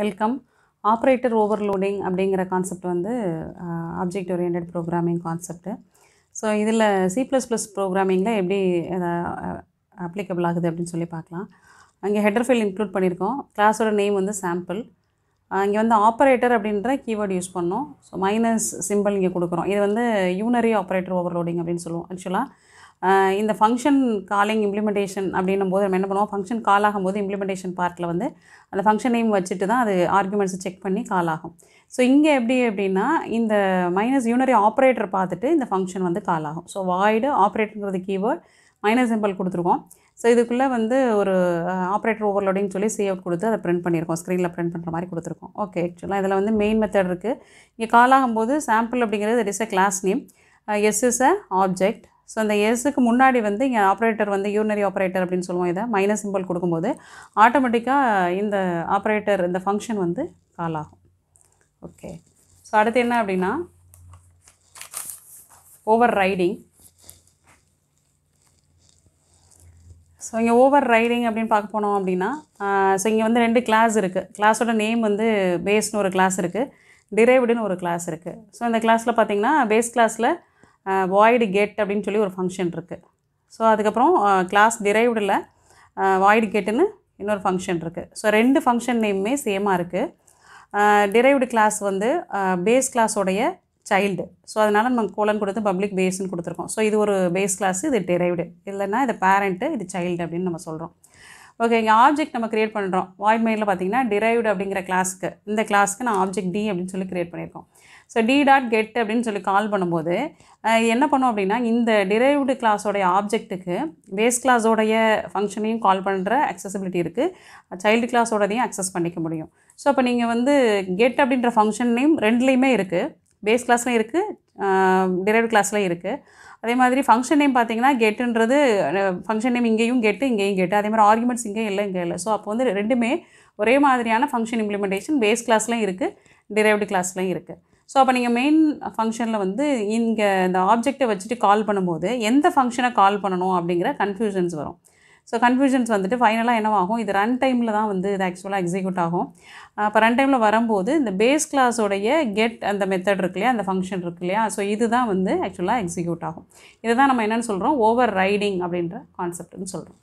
welcome operator overloading அப்படிங்கிற concept வந்து object oriented programming concept so இதில் சி ப்ளஸ் ப்ளஸ் ப்ரோக்ராமிங்கில் எப்படி அப்ளிகபிள் ஆகுது அப்படின்னு சொல்லி பார்க்கலாம் அங்கே ஹெடர் ஃபைல் இன்க்ளூட் பண்ணியிருக்கோம் கிளாஸோட நேம் வந்து சாம்பிள் இங்கே வந்து ஆப்ரேட்டர் அப்படின்ற கீவேர்டு யூஸ் பண்ணோம் ஸோ மைனஸ் சிம்பிள் இங்கே கொடுக்குறோம் இது வந்து யூனரி ஆப்ரேட்டர் ஓவர்லோடிங் அப்படின்னு சொல்லுவோம் ஆக்சுவலாக இந்த ஃபங்க்ஷன் காலிங் இம்ப்ளிமெண்டேஷன் அப்படின்னும் போது நம்ம என்ன பண்ணுவோம் ஃபங்க்ஷன் கால் ஆகும்போது இம்ப்ளிமெண்டேஷன் பார்ட்டில் வந்து அந்த ஃபங்க்ஷன் நேம் வச்சுட்டு தான் அது ஆர்குமெண்ட்ஸை செக் பண்ணி கால் ஆகும் ஸோ இங்கே எப்படி அப்படின்னா இந்த மைனஸ் யூனரி ஆப்ரேட்டர் பார்த்துட்டு இந்த ஃபங்க்ஷன் வந்து கால் ஆகும் ஸோ வாய்டு ஆப்ரேட்டருங்கிறது கீவேர்ட் மைனஸ் சிம்பிள் கொடுத்துருக்கோம் ஸோ இதுக்குள்ளே வந்து ஒரு ஆப்ரேட்டர் ஓவர்லோடிங் சொல்லி சி அவுட் கொடுத்து அதை பிரிண்ட் பண்ணியிருக்கோம் ஸ்க்ரீனில் பிரிண்ட் பண்ணுற மாதிரி கொடுத்துருக்கோம் ஓகே ஆக்சுவலாக இதில் வந்து மெயின் மெத்தட் இருக்குது இங்கே கால் ஆகும்போது சாம்பிள் அப்படிங்கிறது it is a class name S is a object so அந்த எஸ்ஸுக்கு முன்னாடி வந்து இங்கே ஆப்ரேட்டர் வந்து யூனரி ஆப்ரேட்டர் அப்படின்னு சொல்லுவோம் இதை மைனஸ் சிம்பிள் கொடுக்கும்போது ஆட்டோமேட்டிக்காக இந்த ஆப்ரேட்டர் இந்த ஃபங்க்ஷன் வந்து கால் ஆகும் ஓகே ஸோ அடுத்து என்ன அப்படின்னா ஓவர் ரைடிங் ஸோ இங்கே ஓவர் ரைடிங் அப்படின்னு பார்க்க போனோம் அப்படின்னா ஸோ இங்கே வந்து ரெண்டு கிளாஸ் இருக்குது கிளாஸோட நேம் வந்து பேஸ்னு ஒரு கிளாஸ் இருக்குது டிரைவ்டுன்னு ஒரு கிளாஸ் இருக்குது ஸோ இந்த கிளாஸில் பார்த்தீங்கன்னா பேஸ் கிளாஸில் வாய்டு கேட் அப்படின்னு சொல்லி ஒரு ஃபங்க்ஷன் இருக்குது ஸோ அதுக்கப்புறம் கிளாஸ் டிரைவ்டில் வாய்டு கேட்டுன்னு இன்னொரு ஃபங்க்ஷன் இருக்குது ஸோ ரெண்டு ஃபங்க்ஷன் நேமுமே சேமாக இருக்குது டிரைவ்டு கிளாஸ் வந்து பேஸ் கிளாஸோடைய சைல்டு ஸோ அதனால் நம்ம கோலன் கொடுத்து பப்ளிக் பேஸ்ன்னு கொடுத்துருக்கோம் ஸோ இது ஒரு பேஸ் கிளாஸ் இது டிரைவ்டு இல்லைன்னா இது பேரண்ட்டு இது சைல்டு அப்படின்னு நம்ம சொல்கிறோம் ஓகே இங்கே ஆப்ஜெக்ட் நம்ம க்ரியேட் பண்ணுறோம் வாய்மையில் பார்த்தீங்கன்னா டிரைவ்டு அப்படிங்கிற கிளாஸ்க்கு இந்த கிளாஸ்க்கு நான் ஆப்ஜெக்ட் டி அப்படின்னு சொல்லி க்ரியேட் பண்ணியிருக்கோம் ஸோ டி டாட் கெட் அப்படின்னு சொல்லி கால் பண்ணும்போது என்ன பண்ணோம் அப்படின்னா இந்த டிரைவ்டு கிளாஸோடைய ஆப்ஜெக்ட்டுக்கு பேஸ் கிளாஸோடைய ஃபங்க்ஷனையும் கால் பண்ணுற அக்சசபிலிட்டி இருக்குது சைல்டு கிளாஸோடதையும் அக்சஸ் பண்ணிக்க முடியும் ஸோ அப்போ நீங்கள் வந்து கெட் அப்படின்ற ஃபங்க்ஷன் நேம் ரெண்டுலேயுமே இருக்குது பேஸ் கிளாஸ்லையும் இருக்குது டிரைவ் கிளாஸ்லையும் இருக்குது அதே மாதிரி ஃபங்க்ஷன் நேம் பார்த்தீங்கன்னா கெட்டுன்றது ஃபங்க்ஷன் நேம் இங்கேயும் கெட்டு இங்கேயும் கெட்டு அதே மாதிரி ஆர்குமெண்ட்ஸ் இங்கே இல்லை இங்கே இல்லை ஸோ அப்போ வந்து ரெண்டுமே ஒரே மாதிரியான ஃபங்க்ஷன் இம்ப்ளிமெண்டேஷன் பேஸ் கிளாஸ்லையும் இருக்குது டிரைவ்டு கிளாஸ்லையும் இருக்குது ஸோ அப்போ நீங்கள் மெயின் ஃபங்க்ஷனில் வந்து இங்கே இந்த ஆப்ஜெக்டை வச்சுட்டு கால் பண்ணும்போது எந்த ஃபங்க்ஷனை கால் பண்ணணும் அப்படிங்கிற கன்ஃபியூஷன்ஸ் வரும் ஸோ கன்ஃபியூஷன்ஸ் வந்துட்டு ஃபைனலாக என்னவாகும் இது ரன் டைமில் தான் வந்து இது ஆக்சுவலாக எக்ஸிக்யூட் ஆகும் அப்போ ரன் டைமில் வரும்போது இந்த பேஸ் கிளாஸோடைய கெட் அந்த மெத்தட் இருக்கு இல்லையா அந்த ஃபங்க்ஷன் இருக்கு இல்லையா ஸோ இதுதான் வந்து ஆக்சுவலாக எக்ஸிக்யூட் ஆகும் இதை தான் நம்ம என்னென்னு சொல்கிறோம் ஓவர் ரைடிங் அப்படின்ற கான்செப்ட்னு சொல்கிறோம்